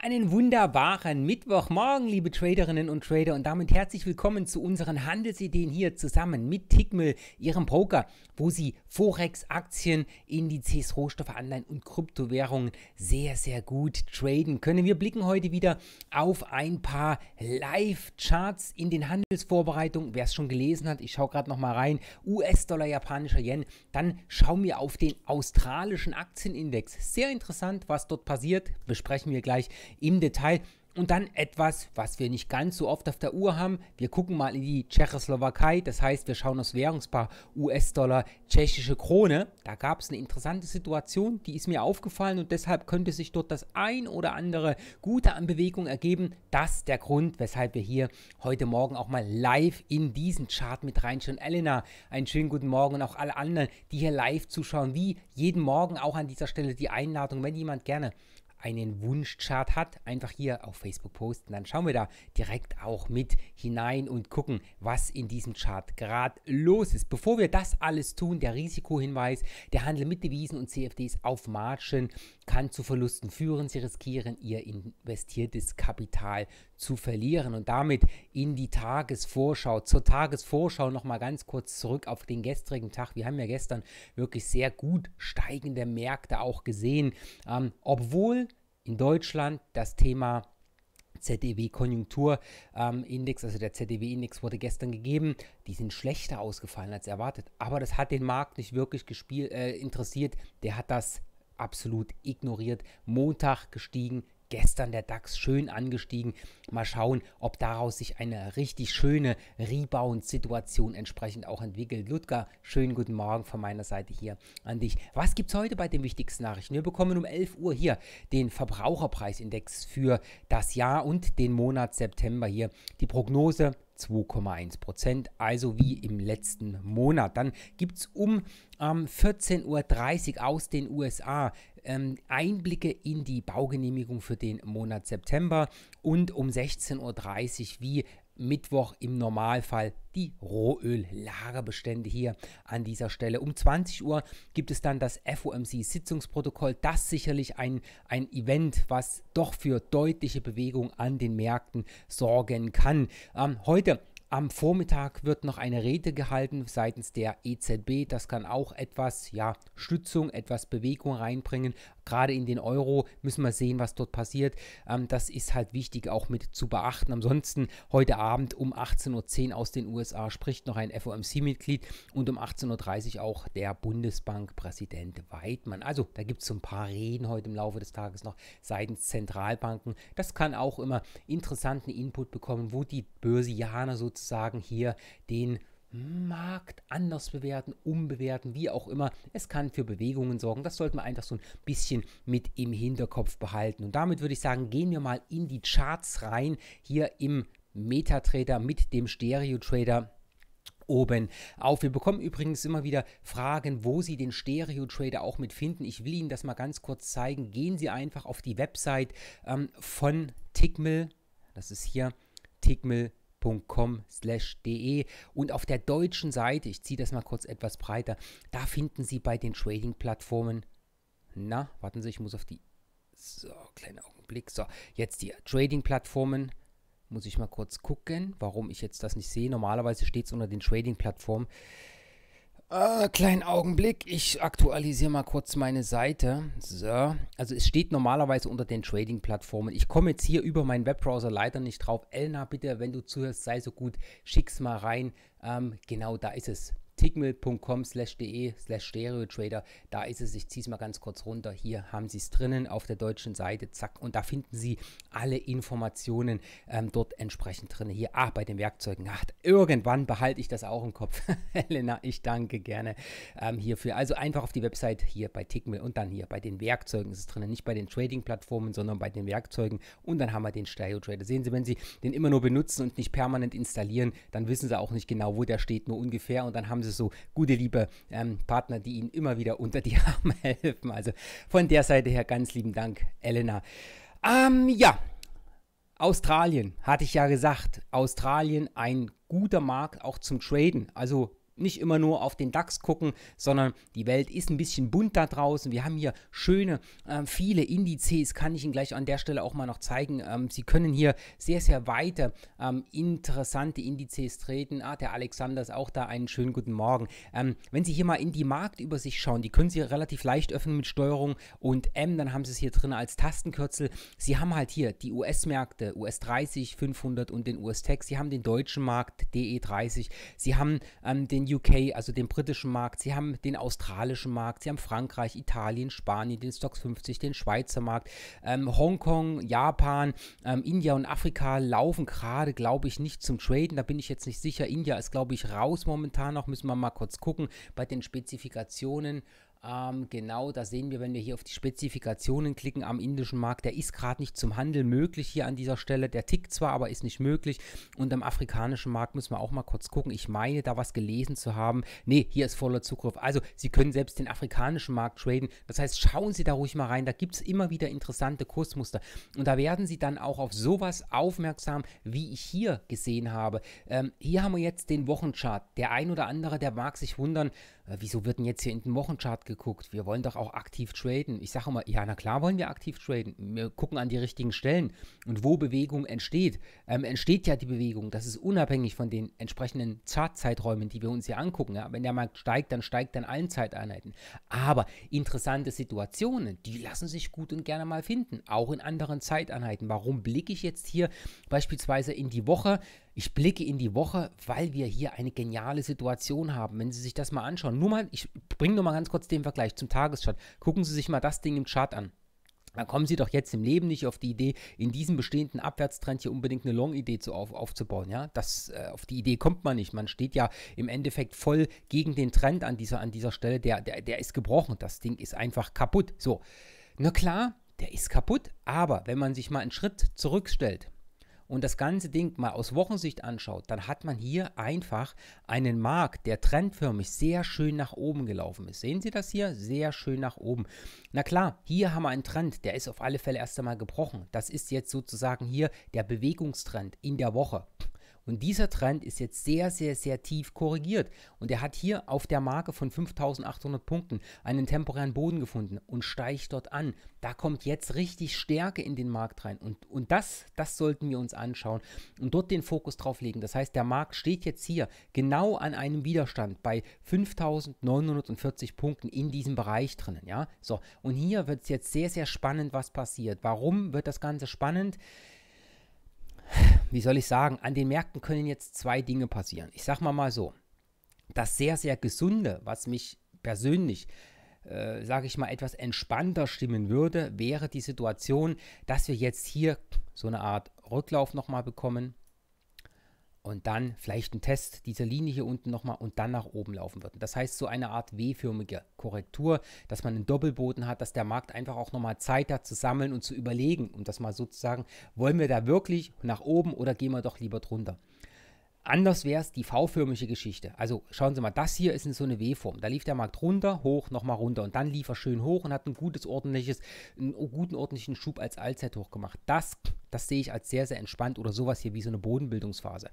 Einen wunderbaren Mittwochmorgen, liebe Traderinnen und Trader, und damit herzlich willkommen zu unseren Handelsideen hier zusammen mit Tickmill, Ihrem Poker, wo Sie Forex, Aktien, Indizes, Rohstoffe, Anleihen und Kryptowährungen sehr, sehr gut traden können. Wir blicken heute wieder auf ein paar Live-Charts in den Handelsvorbereitungen. Wer es schon gelesen hat, ich schaue gerade nochmal rein. US-Dollar, japanischer Yen. Dann schauen wir auf den australischen Aktienindex. Sehr interessant, was dort passiert. Besprechen wir gleich im Detail. Und dann etwas, was wir nicht ganz so oft auf der Uhr haben. Wir gucken mal in die Tschechoslowakei. Das heißt, wir schauen das Währungspaar US-Dollar, tschechische Krone. Da gab es eine interessante Situation, die ist mir aufgefallen und deshalb könnte sich dort das ein oder andere Gute an Bewegung ergeben. Das ist der Grund, weshalb wir hier heute Morgen auch mal live in diesen Chart mit reinschauen. Elena, einen schönen guten Morgen und auch alle anderen, die hier live zuschauen. Wie jeden Morgen auch an dieser Stelle die Einladung, wenn jemand gerne einen Wunschchart hat, einfach hier auf Facebook posten. Dann schauen wir da direkt auch mit hinein und gucken, was in diesem Chart gerade los ist. Bevor wir das alles tun, der Risikohinweis, der Handel mit Devisen und CFDs auf Margen kann zu Verlusten führen. Sie riskieren ihr investiertes Kapital zu verlieren. Und damit in die Tagesvorschau. Zur Tagesvorschau nochmal ganz kurz zurück auf den gestrigen Tag. Wir haben ja gestern wirklich sehr gut steigende Märkte auch gesehen, ähm, obwohl in Deutschland das Thema ZDW-Konjunkturindex, e ähm, also der ZDW-Index e wurde gestern gegeben, die sind schlechter ausgefallen als erwartet. Aber das hat den Markt nicht wirklich äh, interessiert. Der hat das absolut ignoriert. Montag gestiegen, gestern der DAX schön angestiegen. Mal schauen, ob daraus sich eine richtig schöne Rebound-Situation entsprechend auch entwickelt. Ludger, schönen guten Morgen von meiner Seite hier an dich. Was gibt es heute bei den wichtigsten Nachrichten? Wir bekommen um 11 Uhr hier den Verbraucherpreisindex für das Jahr und den Monat September hier. Die Prognose 2,1 Prozent, also wie im letzten Monat. Dann gibt es um ähm, 14.30 Uhr aus den USA ähm, Einblicke in die Baugenehmigung für den Monat September und um 16.30 Uhr, wie Mittwoch im Normalfall die Rohöl-Lagerbestände hier an dieser Stelle. Um 20 Uhr gibt es dann das FOMC-Sitzungsprotokoll. Das sicherlich ein, ein Event, was doch für deutliche Bewegung an den Märkten sorgen kann. Ähm, heute am Vormittag wird noch eine Rede gehalten seitens der EZB. Das kann auch etwas ja, Stützung, etwas Bewegung reinbringen gerade in den Euro müssen wir sehen, was dort passiert. Ähm, das ist halt wichtig auch mit zu beachten. Ansonsten heute Abend um 18.10 Uhr aus den USA spricht noch ein FOMC-Mitglied und um 18.30 Uhr auch der Bundesbankpräsident Weidmann. Also da gibt es so ein paar Reden heute im Laufe des Tages noch seitens Zentralbanken. Das kann auch immer interessanten Input bekommen, wo die Börsianer sozusagen hier den Markt anders bewerten, umbewerten, wie auch immer. Es kann für Bewegungen sorgen. Das sollten wir einfach so ein bisschen mit im Hinterkopf behalten. Und damit würde ich sagen, gehen wir mal in die Charts rein, hier im MetaTrader mit dem Stereo-Trader oben auf. Wir bekommen übrigens immer wieder Fragen, wo Sie den Stereo Trader auch mit finden. Ich will Ihnen das mal ganz kurz zeigen. Gehen Sie einfach auf die Website ähm, von Tickmill. Das ist hier tickmill.com www.trading-view.com/de und auf der deutschen Seite, ich ziehe das mal kurz etwas breiter, da finden Sie bei den Trading-Plattformen, na, warten Sie, ich muss auf die, so, kleinen Augenblick, so, jetzt die Trading-Plattformen, muss ich mal kurz gucken, warum ich jetzt das nicht sehe, normalerweise steht es unter den Trading-Plattformen, äh, kleinen Augenblick, ich aktualisiere mal kurz meine Seite. So, also es steht normalerweise unter den Trading-Plattformen. Ich komme jetzt hier über meinen Webbrowser leider nicht drauf. Elna, bitte, wenn du zuhörst, sei so gut, schick's mal rein. Ähm, genau da ist es tickmill.com slash de stereotrader. Da ist es, ich ziehe es mal ganz kurz runter. Hier haben Sie es drinnen auf der deutschen Seite, zack. Und da finden Sie alle Informationen ähm, dort entsprechend drin. Hier, ah, bei den Werkzeugen. Ach, irgendwann behalte ich das auch im Kopf. Helena, ich danke gerne ähm, hierfür. Also einfach auf die Website hier bei Tickmill und dann hier bei den Werkzeugen ist es drinnen. Nicht bei den Trading-Plattformen, sondern bei den Werkzeugen. Und dann haben wir den Stereo-Trader. Sehen Sie, wenn Sie den immer nur benutzen und nicht permanent installieren, dann wissen Sie auch nicht genau, wo der steht, nur ungefähr. Und dann haben Sie also so gute, liebe ähm, Partner, die ihnen immer wieder unter die Arme helfen. Also von der Seite her ganz lieben Dank, Elena. Ähm, ja, Australien, hatte ich ja gesagt. Australien, ein guter Markt auch zum Traden. Also nicht immer nur auf den DAX gucken, sondern die Welt ist ein bisschen bunt da draußen. Wir haben hier schöne, äh, viele Indizes, kann ich Ihnen gleich an der Stelle auch mal noch zeigen. Ähm, Sie können hier sehr, sehr weite, ähm, interessante Indizes treten. Ah, der Alexander ist auch da. Einen schönen guten Morgen. Ähm, wenn Sie hier mal in die Marktübersicht schauen, die können Sie relativ leicht öffnen mit Steuerung und M, dann haben Sie es hier drin als Tastenkürzel. Sie haben halt hier die US-Märkte, US 30, 500 und den US-Tech. Sie haben den deutschen Markt, DE30. Sie haben ähm, den UK, also den britischen Markt, sie haben den australischen Markt, sie haben Frankreich, Italien, Spanien, den Stocks 50, den Schweizer Markt, ähm, Hongkong, Japan, ähm, India und Afrika laufen gerade, glaube ich, nicht zum Traden. Da bin ich jetzt nicht sicher. India ist, glaube ich, raus momentan noch. Müssen wir mal kurz gucken bei den Spezifikationen. Ähm, genau, da sehen wir, wenn wir hier auf die Spezifikationen klicken am indischen Markt, der ist gerade nicht zum Handel möglich hier an dieser Stelle. Der tickt zwar, aber ist nicht möglich. Und am afrikanischen Markt müssen wir auch mal kurz gucken. Ich meine, da was gelesen zu haben. Nee, hier ist voller Zugriff. Also, Sie können selbst den afrikanischen Markt traden. Das heißt, schauen Sie da ruhig mal rein. Da gibt es immer wieder interessante Kursmuster. Und da werden Sie dann auch auf sowas aufmerksam, wie ich hier gesehen habe. Ähm, hier haben wir jetzt den Wochenchart. Der ein oder andere, der mag sich wundern, äh, wieso wird denn jetzt hier in den Wochenchart geguckt? Wir wollen doch auch aktiv traden. Ich sage immer, ja, na klar wollen wir aktiv traden. Wir gucken an die richtigen Stellen und wo Bewegung entsteht. Ähm, entsteht ja die Bewegung. Das ist unabhängig von den entsprechenden Chartzeiträumen, die wir uns hier angucken. Ja? Wenn der Markt steigt, dann steigt an allen Zeiteinheiten. Aber interessante Situationen, die lassen sich gut und gerne mal finden, auch in anderen Zeiteinheiten. Warum blicke ich jetzt hier beispielsweise in die Woche? Ich blicke in die Woche, weil wir hier eine geniale Situation haben. Wenn Sie sich das mal anschauen, nur mal, ich bringe nur mal ganz kurz den Vergleich zum Tageschart. Gucken Sie sich mal das Ding im Chart an. Dann kommen Sie doch jetzt im Leben nicht auf die Idee, in diesem bestehenden Abwärtstrend hier unbedingt eine Long-Idee auf, aufzubauen. Ja? Das, äh, auf die Idee kommt man nicht. Man steht ja im Endeffekt voll gegen den Trend an dieser, an dieser Stelle. Der, der, der ist gebrochen. Das Ding ist einfach kaputt. So, na klar, der ist kaputt. Aber wenn man sich mal einen Schritt zurückstellt, und das ganze Ding mal aus Wochensicht anschaut, dann hat man hier einfach einen Markt, der trendförmig sehr schön nach oben gelaufen ist. Sehen Sie das hier? Sehr schön nach oben. Na klar, hier haben wir einen Trend, der ist auf alle Fälle erst einmal gebrochen. Das ist jetzt sozusagen hier der Bewegungstrend in der Woche. Und dieser Trend ist jetzt sehr, sehr, sehr tief korrigiert. Und er hat hier auf der Marke von 5800 Punkten einen temporären Boden gefunden und steigt dort an. Da kommt jetzt richtig Stärke in den Markt rein. Und, und das, das sollten wir uns anschauen und dort den Fokus drauf legen. Das heißt, der Markt steht jetzt hier genau an einem Widerstand bei 5940 Punkten in diesem Bereich drinnen. Ja? So, und hier wird es jetzt sehr, sehr spannend, was passiert. Warum wird das Ganze spannend? wie soll ich sagen, an den Märkten können jetzt zwei Dinge passieren. Ich sag mal mal so, das sehr, sehr gesunde, was mich persönlich, äh, sage ich mal, etwas entspannter stimmen würde, wäre die Situation, dass wir jetzt hier so eine Art Rücklauf nochmal bekommen und dann vielleicht ein Test dieser Linie hier unten nochmal und dann nach oben laufen würden. Das heißt, so eine Art W-förmige Korrektur, dass man einen Doppelboden hat, dass der Markt einfach auch nochmal Zeit hat zu sammeln und zu überlegen, um das mal sozusagen, wollen wir da wirklich nach oben oder gehen wir doch lieber drunter? Anders wäre es die V-förmige Geschichte. Also schauen Sie mal, das hier ist in so eine W-Form. Da lief der Markt runter, hoch, nochmal runter und dann lief er schön hoch und hat ein gutes, ordentliches, einen guten, ordentlichen Schub als Allzeithoch gemacht. Das das sehe ich als sehr, sehr entspannt oder sowas hier wie so eine Bodenbildungsphase.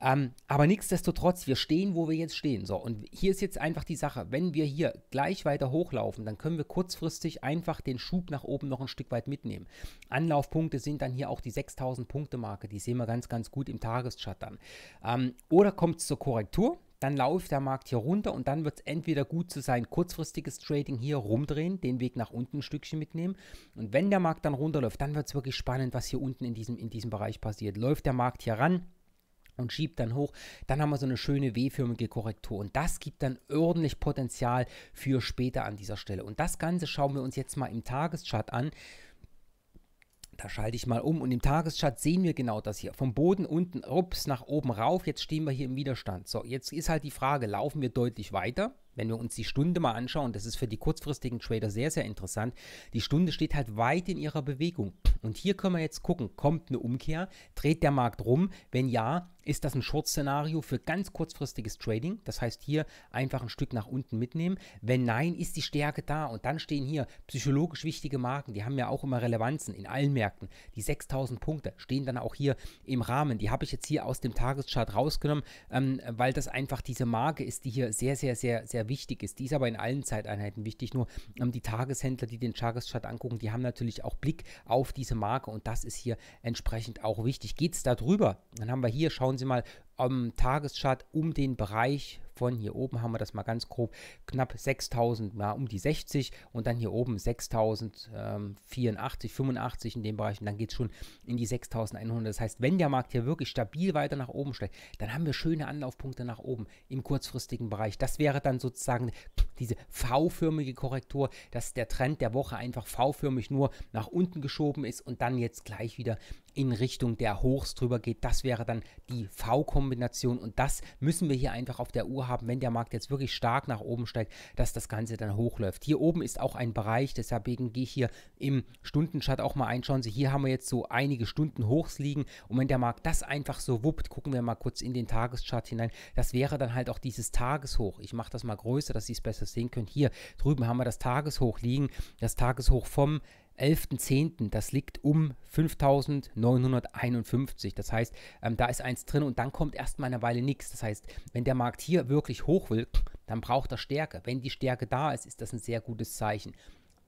Ähm, aber nichtsdestotrotz, wir stehen, wo wir jetzt stehen. So, und hier ist jetzt einfach die Sache, wenn wir hier gleich weiter hochlaufen, dann können wir kurzfristig einfach den Schub nach oben noch ein Stück weit mitnehmen. Anlaufpunkte sind dann hier auch die 6000 Punkte Marke, die sehen wir ganz, ganz gut im Tageschart dann. Ähm, oder kommt es zur Korrektur, dann läuft der Markt hier runter und dann wird es entweder gut zu sein, kurzfristiges Trading hier rumdrehen, den Weg nach unten ein Stückchen mitnehmen. Und wenn der Markt dann runterläuft, dann wird es wirklich spannend, was hier unten in diesem, in diesem Bereich passiert. Läuft der Markt hier ran, und schiebt dann hoch, dann haben wir so eine schöne W-förmige Korrektur und das gibt dann ordentlich Potenzial für später an dieser Stelle. Und das Ganze schauen wir uns jetzt mal im Tageschart an. Da schalte ich mal um und im Tageschart sehen wir genau das hier. Vom Boden unten, ups, nach oben rauf. Jetzt stehen wir hier im Widerstand. So, jetzt ist halt die Frage, laufen wir deutlich weiter? Wenn wir uns die Stunde mal anschauen, das ist für die kurzfristigen Trader sehr, sehr interessant. Die Stunde steht halt weit in ihrer Bewegung. Und hier können wir jetzt gucken, kommt eine Umkehr, dreht der Markt rum? Wenn ja, ist das ein Short-Szenario für ganz kurzfristiges Trading. Das heißt, hier einfach ein Stück nach unten mitnehmen. Wenn nein, ist die Stärke da. Und dann stehen hier psychologisch wichtige Marken. Die haben ja auch immer Relevanzen in allen Märkten. Die 6000 Punkte stehen dann auch hier im Rahmen. Die habe ich jetzt hier aus dem Tageschart rausgenommen, ähm, weil das einfach diese Marke ist, die hier sehr, sehr, sehr, sehr wichtig ist. Die ist aber in allen Zeiteinheiten wichtig. Nur ähm, die Tageshändler, die den Tageschart angucken, die haben natürlich auch Blick auf diese Marke. Und das ist hier entsprechend auch wichtig. Geht es da drüber? Dann haben wir hier, schauen schauen Sie mal am Tageschart um den Bereich von hier oben haben wir das mal ganz grob knapp 6000, ja, um die 60 und dann hier oben 6084, 85 ähm, in dem Bereich und dann geht es schon in die 6100. Das heißt, wenn der Markt hier wirklich stabil weiter nach oben steigt, dann haben wir schöne Anlaufpunkte nach oben im kurzfristigen Bereich. Das wäre dann sozusagen diese V-förmige Korrektur, dass der Trend der Woche einfach V-förmig nur nach unten geschoben ist und dann jetzt gleich wieder in Richtung der Hochs drüber geht. Das wäre dann die V-Kombination und das müssen wir hier einfach auf der Uhr haben, wenn der Markt jetzt wirklich stark nach oben steigt, dass das Ganze dann hochläuft. Hier oben ist auch ein Bereich, deshalb gehe ich hier im Stundenchart auch mal einschauen. Sie, hier haben wir jetzt so einige Stunden Hochs liegen und wenn der Markt das einfach so wuppt, gucken wir mal kurz in den Tageschart hinein. Das wäre dann halt auch dieses Tageshoch. Ich mache das mal größer, dass Sie es besser sehen können. Hier drüben haben wir das Tageshoch liegen. Das Tageshoch vom 11.10., das liegt um 5.951. Das heißt, ähm, da ist eins drin und dann kommt erstmal eine Weile nichts. Das heißt, wenn der Markt hier wirklich hoch will, dann braucht er Stärke. Wenn die Stärke da ist, ist das ein sehr gutes Zeichen.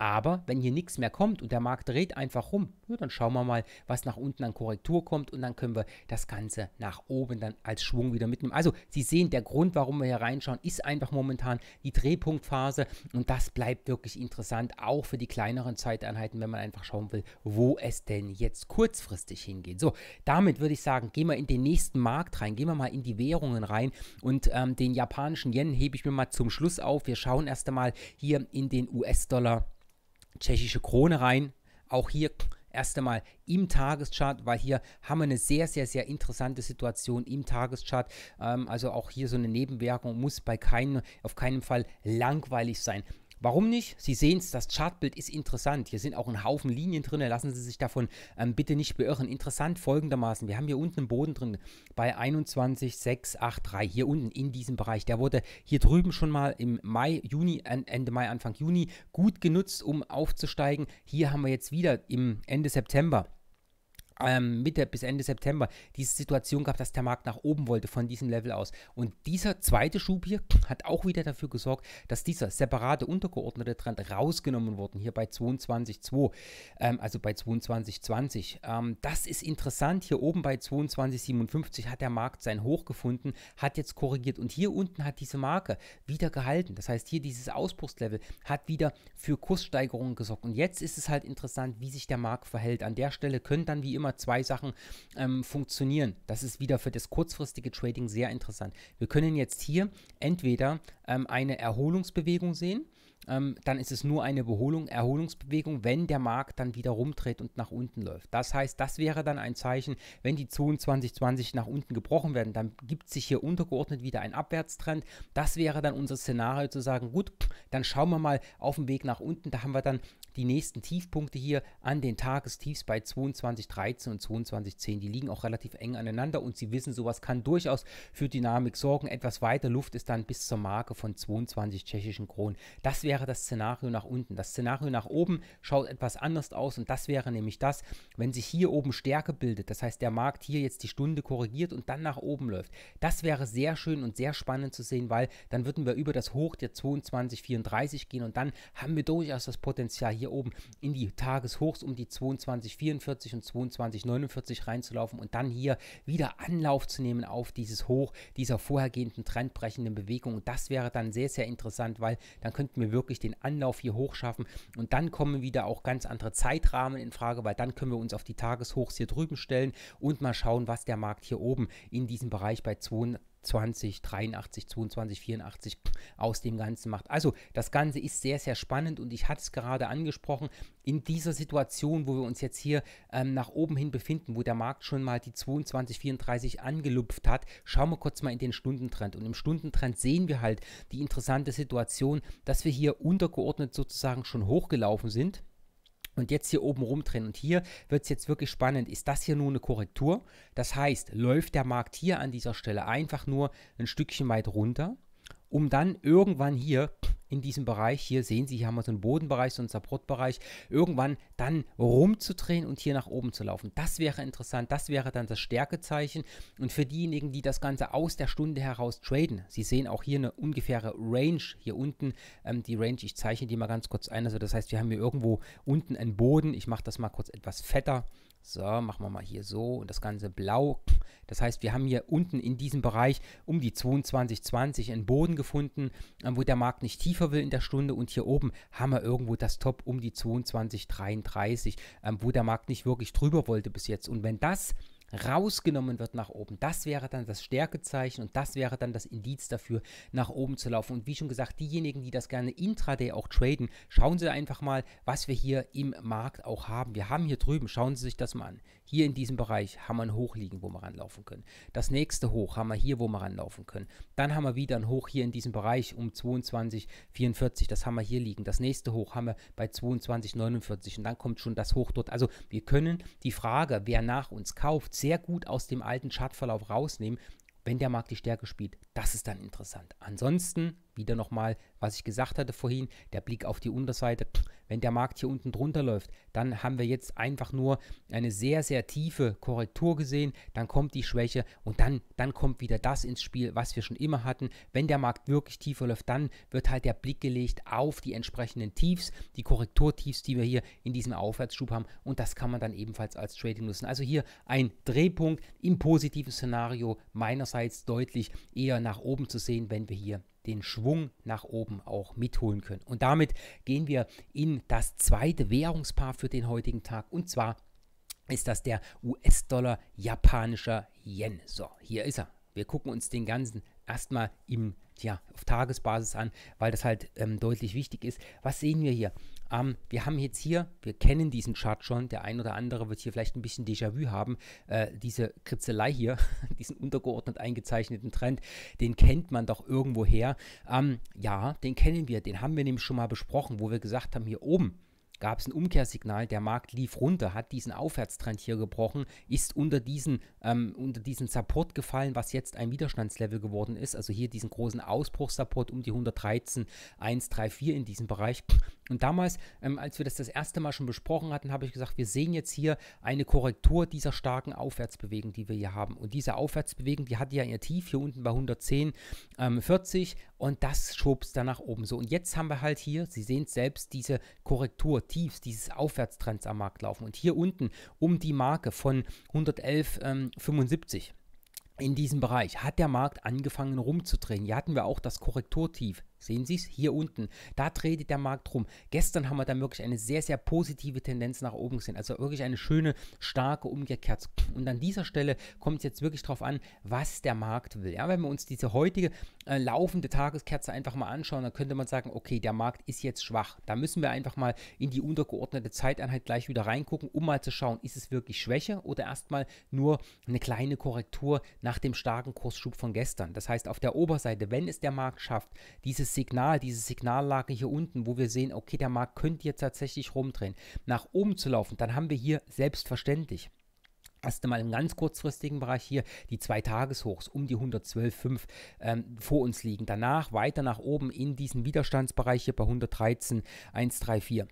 Aber wenn hier nichts mehr kommt und der Markt dreht einfach rum, dann schauen wir mal, was nach unten an Korrektur kommt und dann können wir das Ganze nach oben dann als Schwung wieder mitnehmen. Also Sie sehen, der Grund, warum wir hier reinschauen, ist einfach momentan die Drehpunktphase und das bleibt wirklich interessant, auch für die kleineren Zeiteinheiten, wenn man einfach schauen will, wo es denn jetzt kurzfristig hingeht. So, damit würde ich sagen, gehen wir in den nächsten Markt rein, gehen wir mal in die Währungen rein und ähm, den japanischen Yen hebe ich mir mal zum Schluss auf. Wir schauen erst einmal hier in den US-Dollar tschechische Krone rein. Auch hier erst einmal im Tageschart, weil hier haben wir eine sehr, sehr, sehr interessante Situation im Tageschart. Ähm, also auch hier so eine Nebenwirkung muss bei keinem, auf keinen Fall langweilig sein. Warum nicht? Sie sehen es, das Chartbild ist interessant. Hier sind auch ein Haufen Linien drin. Lassen Sie sich davon ähm, bitte nicht beirren. Interessant folgendermaßen. Wir haben hier unten einen Boden drin bei 21,683. Hier unten in diesem Bereich. Der wurde hier drüben schon mal im Mai, Juni, Ende Mai, Anfang Juni gut genutzt, um aufzusteigen. Hier haben wir jetzt wieder im Ende September ähm, Mitte bis Ende September diese Situation gab, dass der Markt nach oben wollte von diesem Level aus. Und dieser zweite Schub hier hat auch wieder dafür gesorgt, dass dieser separate untergeordnete Trend rausgenommen wurde, hier bei 22,2, ähm, also bei 22,20. Ähm, das ist interessant, hier oben bei 22,57 hat der Markt sein Hoch gefunden, hat jetzt korrigiert und hier unten hat diese Marke wieder gehalten. Das heißt, hier dieses Ausbruchslevel hat wieder für Kurssteigerungen gesorgt. Und jetzt ist es halt interessant, wie sich der Markt verhält. An der Stelle können dann wie immer immer zwei Sachen ähm, funktionieren. Das ist wieder für das kurzfristige Trading sehr interessant. Wir können jetzt hier entweder ähm, eine Erholungsbewegung sehen, ähm, dann ist es nur eine Erholung, Erholungsbewegung, wenn der Markt dann wieder rumdreht und nach unten läuft. Das heißt, das wäre dann ein Zeichen, wenn die 2220 nach unten gebrochen werden, dann gibt sich hier untergeordnet wieder ein Abwärtstrend. Das wäre dann unser Szenario zu sagen, gut, dann schauen wir mal auf den Weg nach unten. Da haben wir dann die nächsten Tiefpunkte hier an den Tagestiefs bei 22.13 und 22.10. Die liegen auch relativ eng aneinander und Sie wissen, sowas kann durchaus für Dynamik sorgen. Etwas weiter Luft ist dann bis zur Marke von 22 tschechischen Kronen. Das wäre wäre das Szenario nach unten. Das Szenario nach oben schaut etwas anders aus und das wäre nämlich das, wenn sich hier oben Stärke bildet. Das heißt, der Markt hier jetzt die Stunde korrigiert und dann nach oben läuft. Das wäre sehr schön und sehr spannend zu sehen, weil dann würden wir über das Hoch der 22,34 gehen und dann haben wir durchaus das Potenzial hier oben in die Tageshochs um die 22,44 und 22,49 reinzulaufen und dann hier wieder Anlauf zu nehmen auf dieses Hoch dieser vorhergehenden trendbrechenden Bewegung. Und das wäre dann sehr, sehr interessant, weil dann könnten wir wirklich den Anlauf hier hoch schaffen. Und dann kommen wieder auch ganz andere Zeitrahmen in Frage, weil dann können wir uns auf die Tageshochs hier drüben stellen und mal schauen, was der Markt hier oben in diesem Bereich bei 2 20, 83, 22, 84 aus dem Ganzen macht. Also das Ganze ist sehr, sehr spannend und ich hatte es gerade angesprochen, in dieser Situation, wo wir uns jetzt hier ähm, nach oben hin befinden, wo der Markt schon mal die 22, 34 angelupft hat, schauen wir kurz mal in den Stundentrend. Und im Stundentrend sehen wir halt die interessante Situation, dass wir hier untergeordnet sozusagen schon hochgelaufen sind und jetzt hier oben rumdrehen. Und hier wird es jetzt wirklich spannend. Ist das hier nur eine Korrektur? Das heißt, läuft der Markt hier an dieser Stelle einfach nur ein Stückchen weit runter? um dann irgendwann hier in diesem Bereich, hier sehen Sie, hier haben wir so einen Bodenbereich, so einen Supportbereich, irgendwann dann rumzudrehen und hier nach oben zu laufen. Das wäre interessant, das wäre dann das Stärkezeichen. Und für diejenigen, die das Ganze aus der Stunde heraus traden, Sie sehen auch hier eine ungefähre Range, hier unten ähm, die Range, ich zeichne die mal ganz kurz ein. Also das heißt, wir haben hier irgendwo unten einen Boden, ich mache das mal kurz etwas fetter. So, machen wir mal hier so und das Ganze blau. Das heißt, wir haben hier unten in diesem Bereich um die 22,20 einen Boden gefunden, ähm, wo der Markt nicht tiefer will in der Stunde. Und hier oben haben wir irgendwo das Top um die 22,33, ähm, wo der Markt nicht wirklich drüber wollte bis jetzt. Und wenn das rausgenommen wird nach oben. Das wäre dann das Stärkezeichen und das wäre dann das Indiz dafür, nach oben zu laufen. Und wie schon gesagt, diejenigen, die das gerne intraday auch traden, schauen Sie einfach mal, was wir hier im Markt auch haben. Wir haben hier drüben, schauen Sie sich das mal an. Hier in diesem Bereich haben wir ein Hoch liegen, wo wir ranlaufen können. Das nächste Hoch haben wir hier, wo wir ranlaufen können. Dann haben wir wieder ein Hoch hier in diesem Bereich um 22,44. Das haben wir hier liegen. Das nächste Hoch haben wir bei 22,49. Und dann kommt schon das Hoch dort. Also wir können die Frage, wer nach uns kauft, sehr gut aus dem alten Chartverlauf rausnehmen. Wenn der Markt die Stärke spielt, das ist dann interessant. Ansonsten wieder nochmal, was ich gesagt hatte vorhin, der Blick auf die Unterseite. Wenn der Markt hier unten drunter läuft, dann haben wir jetzt einfach nur eine sehr, sehr tiefe Korrektur gesehen. Dann kommt die Schwäche und dann, dann kommt wieder das ins Spiel, was wir schon immer hatten. Wenn der Markt wirklich tiefer läuft, dann wird halt der Blick gelegt auf die entsprechenden Tiefs, die Korrekturtiefs, die wir hier in diesem Aufwärtsschub haben. Und das kann man dann ebenfalls als Trading nutzen. Also hier ein Drehpunkt im positiven Szenario meinerseits deutlich eher nach oben zu sehen, wenn wir hier den Schwung nach oben auch mitholen können. Und damit gehen wir in das zweite Währungspaar für den heutigen Tag und zwar ist das der US-Dollar japanischer Yen. So, hier ist er. Wir gucken uns den ganzen erstmal im, ja, auf Tagesbasis an, weil das halt ähm, deutlich wichtig ist. Was sehen wir hier? Ähm, wir haben jetzt hier, wir kennen diesen Chart schon, der ein oder andere wird hier vielleicht ein bisschen Déjà-vu haben. Äh, diese Kritzelei hier, diesen untergeordnet eingezeichneten Trend, den kennt man doch irgendwoher. Ähm, ja, den kennen wir, den haben wir nämlich schon mal besprochen, wo wir gesagt haben, hier oben gab es ein Umkehrsignal, der Markt lief runter, hat diesen Aufwärtstrend hier gebrochen, ist unter diesen, ähm, unter diesen Support gefallen, was jetzt ein Widerstandslevel geworden ist, also hier diesen großen Ausbruchssupport um die 113, 134 in diesem Bereich und damals, ähm, als wir das das erste Mal schon besprochen hatten, habe ich gesagt, wir sehen jetzt hier eine Korrektur dieser starken Aufwärtsbewegung, die wir hier haben. Und diese Aufwärtsbewegung, die hatte ja ihr Tief hier unten bei 110, ähm, 40 und das schob es dann nach oben. So, und jetzt haben wir halt hier, Sie sehen es selbst, diese Korrektur, Tiefs, dieses Aufwärtstrends am Markt laufen. Und hier unten um die Marke von 111,75. Ähm, in diesem Bereich hat der Markt angefangen rumzudrehen. Hier hatten wir auch das Korrekturtief Sehen Sie es? Hier unten. Da dreht der Markt rum. Gestern haben wir dann wirklich eine sehr, sehr positive Tendenz nach oben gesehen. Also wirklich eine schöne, starke Umkehrkerze. Und an dieser Stelle kommt es jetzt wirklich darauf an, was der Markt will. Ja, wenn wir uns diese heutige äh, laufende Tageskerze einfach mal anschauen, dann könnte man sagen, okay, der Markt ist jetzt schwach. Da müssen wir einfach mal in die untergeordnete Zeiteinheit gleich wieder reingucken, um mal zu schauen, ist es wirklich Schwäche oder erstmal nur eine kleine Korrektur nach dem starken Kursschub von gestern. Das heißt, auf der Oberseite, wenn es der Markt schafft, dieses Signal, diese Signallage hier unten, wo wir sehen, okay, der Markt könnte jetzt tatsächlich rumdrehen, nach oben zu laufen, dann haben wir hier selbstverständlich erst einmal im ganz kurzfristigen Bereich hier die zwei Tageshochs um die 112,5 ähm, vor uns liegen. Danach weiter nach oben in diesen Widerstandsbereich hier bei 113,134.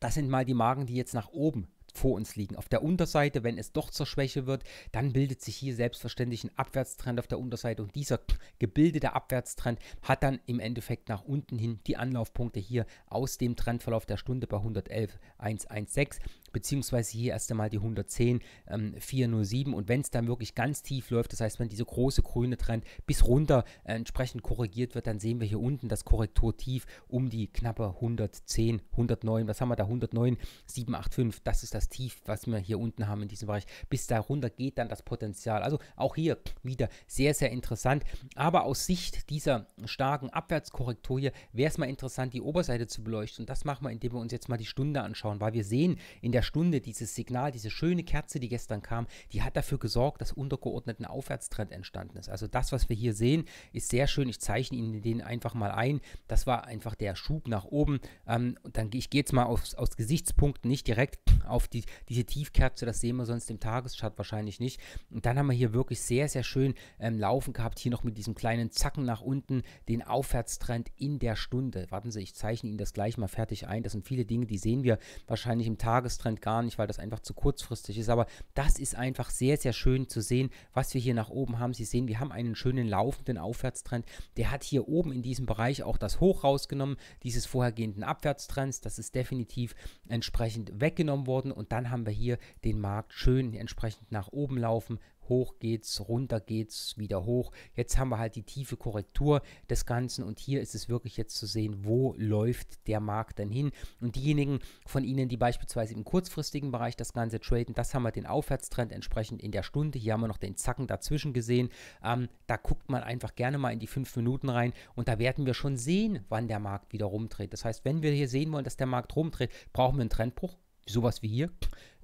Das sind mal die Marken, die jetzt nach oben vor uns liegen. Auf der Unterseite, wenn es doch zur Schwäche wird, dann bildet sich hier selbstverständlich ein Abwärtstrend auf der Unterseite und dieser gebildete Abwärtstrend hat dann im Endeffekt nach unten hin die Anlaufpunkte hier aus dem Trendverlauf der Stunde bei 111,116 beziehungsweise hier erst einmal die 110 ähm, 407 und wenn es dann wirklich ganz tief läuft, das heißt, wenn diese große grüne Trend bis runter äh, entsprechend korrigiert wird, dann sehen wir hier unten das Korrekturtief um die knappe 110, 109, was haben wir da, 109, 785, das ist das Tief, was wir hier unten haben in diesem Bereich. Bis da runter geht dann das Potenzial. Also auch hier wieder sehr, sehr interessant. Aber aus Sicht dieser starken Abwärtskorrektur hier wäre es mal interessant, die Oberseite zu beleuchten. Und das machen wir, indem wir uns jetzt mal die Stunde anschauen, weil wir sehen in der Stunde, dieses Signal, diese schöne Kerze, die gestern kam, die hat dafür gesorgt, dass untergeordneten Aufwärtstrend entstanden ist. Also das, was wir hier sehen, ist sehr schön. Ich zeichne Ihnen den einfach mal ein. Das war einfach der Schub nach oben. Ähm, dann ich gehe jetzt mal aufs, aus Gesichtspunkten nicht direkt auf die, diese Tiefkerze. Das sehen wir sonst im Tageschart wahrscheinlich nicht. Und dann haben wir hier wirklich sehr, sehr schön ähm, laufen gehabt. Hier noch mit diesem kleinen Zacken nach unten den Aufwärtstrend in der Stunde. Warten Sie, ich zeichne Ihnen das gleich mal fertig ein. Das sind viele Dinge, die sehen wir wahrscheinlich im Tagestrend Moment gar nicht, weil das einfach zu kurzfristig ist. Aber das ist einfach sehr, sehr schön zu sehen, was wir hier nach oben haben. Sie sehen, wir haben einen schönen laufenden Aufwärtstrend. Der hat hier oben in diesem Bereich auch das Hoch rausgenommen, dieses vorhergehenden Abwärtstrends. Das ist definitiv entsprechend weggenommen worden. Und dann haben wir hier den Markt schön entsprechend nach oben laufen, hoch geht's, runter geht's, wieder hoch. Jetzt haben wir halt die tiefe Korrektur des Ganzen und hier ist es wirklich jetzt zu sehen, wo läuft der Markt denn hin. Und diejenigen von Ihnen, die beispielsweise im kurzfristigen Bereich das Ganze traden, das haben wir den Aufwärtstrend entsprechend in der Stunde. Hier haben wir noch den Zacken dazwischen gesehen. Ähm, da guckt man einfach gerne mal in die fünf Minuten rein und da werden wir schon sehen, wann der Markt wieder rumdreht. Das heißt, wenn wir hier sehen wollen, dass der Markt rumdreht, brauchen wir einen Trendbruch, sowas wie hier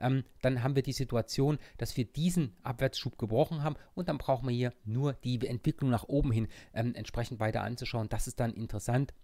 ähm, dann haben wir die Situation, dass wir diesen Abwärtsschub gebrochen haben und dann brauchen wir hier nur die Entwicklung nach oben hin ähm, entsprechend weiter anzuschauen. Das ist dann interessant.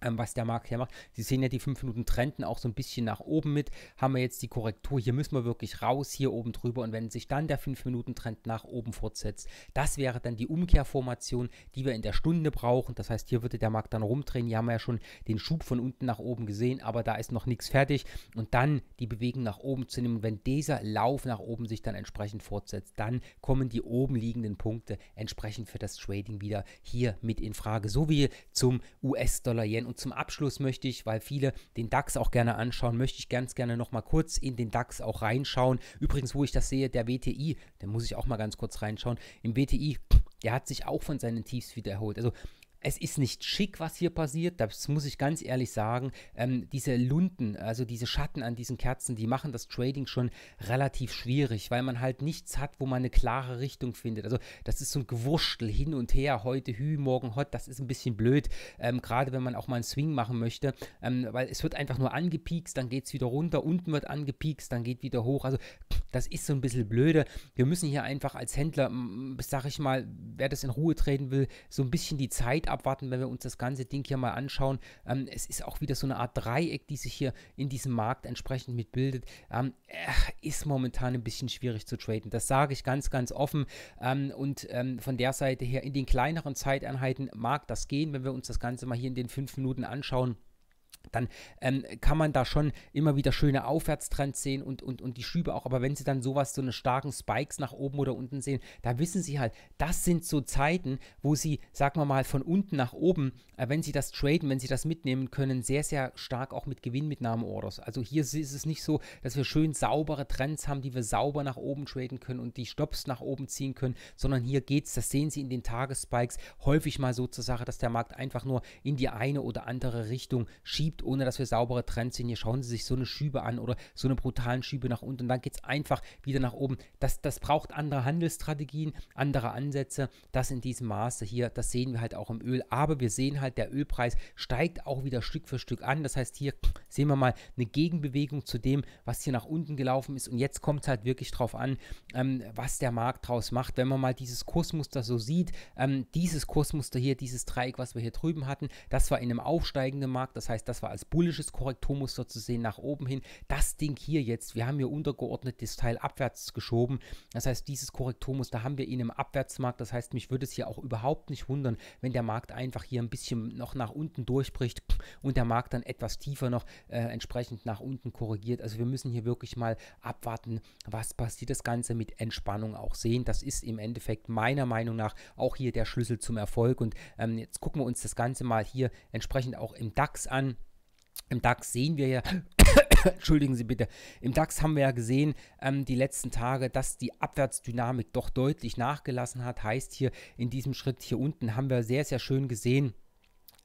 Ähm, was der Markt hier macht. Sie sehen ja die 5 Minuten Trenden auch so ein bisschen nach oben mit. Haben wir jetzt die Korrektur, hier müssen wir wirklich raus, hier oben drüber. Und wenn sich dann der 5 Minuten Trend nach oben fortsetzt, das wäre dann die Umkehrformation, die wir in der Stunde brauchen. Das heißt, hier würde der Markt dann rumdrehen. Hier haben wir ja schon den Schub von unten nach oben gesehen, aber da ist noch nichts fertig. Und dann die Bewegung nach oben zu nehmen. Und wenn dieser Lauf nach oben sich dann entsprechend fortsetzt, dann kommen die oben liegenden Punkte entsprechend für das Trading wieder hier mit in Frage. So wie zum US-Dollar-Yen und zum Abschluss möchte ich, weil viele den DAX auch gerne anschauen, möchte ich ganz gerne nochmal kurz in den DAX auch reinschauen. Übrigens, wo ich das sehe, der WTI, da muss ich auch mal ganz kurz reinschauen. Im WTI, der hat sich auch von seinen Tiefs wiederholt. Also es ist nicht schick, was hier passiert, das muss ich ganz ehrlich sagen. Ähm, diese Lunden, also diese Schatten an diesen Kerzen, die machen das Trading schon relativ schwierig, weil man halt nichts hat, wo man eine klare Richtung findet. Also das ist so ein Gewurschtel hin und her, heute Hü, morgen Hot, das ist ein bisschen blöd, ähm, gerade wenn man auch mal einen Swing machen möchte, ähm, weil es wird einfach nur angepiekst, dann geht es wieder runter, unten wird angepiekst, dann geht wieder hoch. Also das ist so ein bisschen blöde. Wir müssen hier einfach als Händler, sag ich mal, wer das in Ruhe treten will, so ein bisschen die Zeit abwarten, wenn wir uns das ganze Ding hier mal anschauen. Ähm, es ist auch wieder so eine Art Dreieck, die sich hier in diesem Markt entsprechend mitbildet. Ähm, äh, ist momentan ein bisschen schwierig zu traden. Das sage ich ganz, ganz offen. Ähm, und ähm, von der Seite her in den kleineren Zeiteinheiten mag das gehen, wenn wir uns das Ganze mal hier in den fünf Minuten anschauen dann ähm, kann man da schon immer wieder schöne Aufwärtstrends sehen und, und, und die Schübe auch. Aber wenn sie dann sowas, so eine starken Spikes nach oben oder unten sehen, da wissen sie halt, das sind so Zeiten, wo sie, sagen wir mal, von unten nach oben, äh, wenn sie das traden, wenn sie das mitnehmen können, sehr, sehr stark auch mit Gewinnmitnahmeorders. Also hier ist es nicht so, dass wir schön saubere Trends haben, die wir sauber nach oben traden können und die Stops nach oben ziehen können, sondern hier geht es, das sehen Sie in den Tagesspikes, häufig mal so zur Sache, dass der Markt einfach nur in die eine oder andere Richtung schiebt gibt, ohne dass wir saubere Trends sehen. Hier schauen Sie sich so eine Schübe an oder so eine brutalen Schübe nach unten und dann geht es einfach wieder nach oben. Das, das braucht andere Handelsstrategien, andere Ansätze. Das in diesem Maße hier, das sehen wir halt auch im Öl. Aber wir sehen halt, der Ölpreis steigt auch wieder Stück für Stück an. Das heißt, hier sehen wir mal eine Gegenbewegung zu dem, was hier nach unten gelaufen ist. Und jetzt kommt es halt wirklich drauf an, ähm, was der Markt draus macht. Wenn man mal dieses Kursmuster so sieht, ähm, dieses Kursmuster hier, dieses Dreieck, was wir hier drüben hatten, das war in einem aufsteigenden Markt. Das heißt, das war als bullisches Korrekturmuster zu sehen, nach oben hin. Das Ding hier jetzt, wir haben hier untergeordnet das Teil abwärts geschoben. Das heißt, dieses Korrekturmuster haben wir in einem Abwärtsmarkt. Das heißt, mich würde es hier auch überhaupt nicht wundern, wenn der Markt einfach hier ein bisschen noch nach unten durchbricht und der Markt dann etwas tiefer noch äh, entsprechend nach unten korrigiert. Also wir müssen hier wirklich mal abwarten, was passiert. Das Ganze mit Entspannung auch sehen. Das ist im Endeffekt meiner Meinung nach auch hier der Schlüssel zum Erfolg. Und ähm, jetzt gucken wir uns das Ganze mal hier entsprechend auch im DAX an. Im DAX sehen wir ja, entschuldigen Sie bitte, im DAX haben wir ja gesehen, ähm, die letzten Tage, dass die Abwärtsdynamik doch deutlich nachgelassen hat. Heißt hier, in diesem Schritt hier unten haben wir sehr, sehr schön gesehen,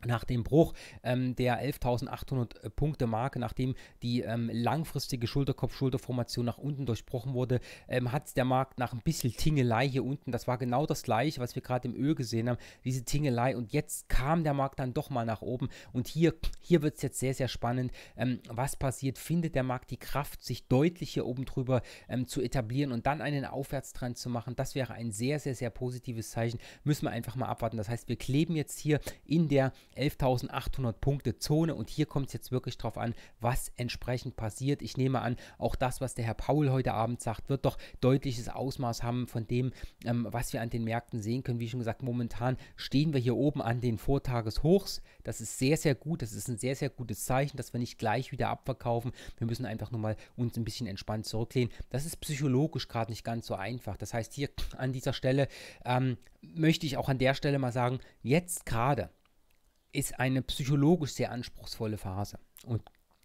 nach dem Bruch ähm, der 11.800 äh, Punkte Marke, nachdem die ähm, langfristige Schulterkopf-Schulterformation nach unten durchbrochen wurde, ähm, hat der Markt nach ein bisschen Tingelei hier unten, das war genau das gleiche, was wir gerade im Öl gesehen haben, diese Tingelei und jetzt kam der Markt dann doch mal nach oben und hier, hier wird es jetzt sehr, sehr spannend, ähm, was passiert, findet der Markt die Kraft, sich deutlich hier oben drüber ähm, zu etablieren und dann einen Aufwärtstrend zu machen, das wäre ein sehr, sehr, sehr positives Zeichen, müssen wir einfach mal abwarten, das heißt, wir kleben jetzt hier in der 11.800 Punkte Zone und hier kommt es jetzt wirklich drauf an, was entsprechend passiert. Ich nehme an, auch das, was der Herr Paul heute Abend sagt, wird doch deutliches Ausmaß haben von dem, ähm, was wir an den Märkten sehen können. Wie schon gesagt, momentan stehen wir hier oben an den Vortageshochs. Das ist sehr, sehr gut. Das ist ein sehr, sehr gutes Zeichen, dass wir nicht gleich wieder abverkaufen. Wir müssen einfach nur mal uns ein bisschen entspannt zurücklehnen. Das ist psychologisch gerade nicht ganz so einfach. Das heißt, hier an dieser Stelle ähm, möchte ich auch an der Stelle mal sagen, jetzt gerade, ist eine psychologisch sehr anspruchsvolle Phase. Und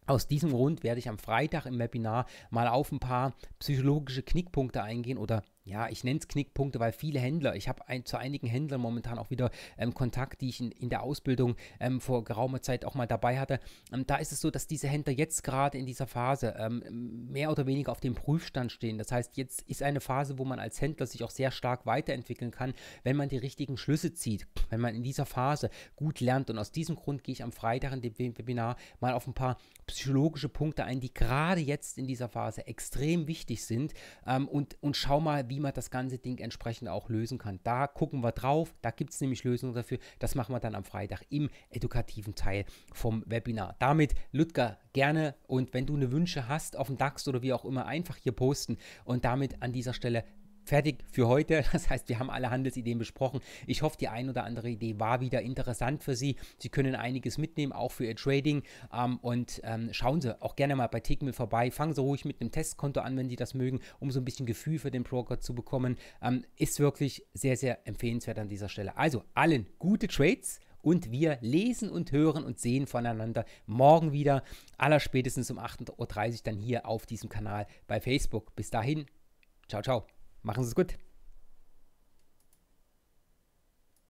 aus diesem Grund werde ich am Freitag im Webinar mal auf ein paar psychologische Knickpunkte eingehen oder ja, ich nenne es Knickpunkte, weil viele Händler, ich habe ein, zu einigen Händlern momentan auch wieder ähm, Kontakt, die ich in, in der Ausbildung ähm, vor geraumer Zeit auch mal dabei hatte. Ähm, da ist es so, dass diese Händler jetzt gerade in dieser Phase ähm, mehr oder weniger auf dem Prüfstand stehen. Das heißt, jetzt ist eine Phase, wo man als Händler sich auch sehr stark weiterentwickeln kann, wenn man die richtigen Schlüsse zieht, wenn man in dieser Phase gut lernt. Und aus diesem Grund gehe ich am Freitag in dem Webinar mal auf ein paar psychologische Punkte ein, die gerade jetzt in dieser Phase extrem wichtig sind ähm, und, und schau mal, wie wie man das ganze Ding entsprechend auch lösen kann. Da gucken wir drauf, da gibt es nämlich Lösungen dafür. Das machen wir dann am Freitag im edukativen Teil vom Webinar. Damit, Ludger, gerne und wenn du eine Wünsche hast auf dem DAX oder wie auch immer, einfach hier posten. Und damit an dieser Stelle fertig für heute. Das heißt, wir haben alle Handelsideen besprochen. Ich hoffe, die ein oder andere Idee war wieder interessant für Sie. Sie können einiges mitnehmen, auch für Ihr Trading. Ähm, und ähm, schauen Sie auch gerne mal bei Tickmill vorbei. Fangen Sie ruhig mit einem Testkonto an, wenn Sie das mögen, um so ein bisschen Gefühl für den Broker zu bekommen. Ähm, ist wirklich sehr, sehr empfehlenswert an dieser Stelle. Also allen gute Trades und wir lesen und hören und sehen voneinander morgen wieder, allerspätestens um 8.30 Uhr dann hier auf diesem Kanal bei Facebook. Bis dahin, ciao, ciao. Machen Sie es gut.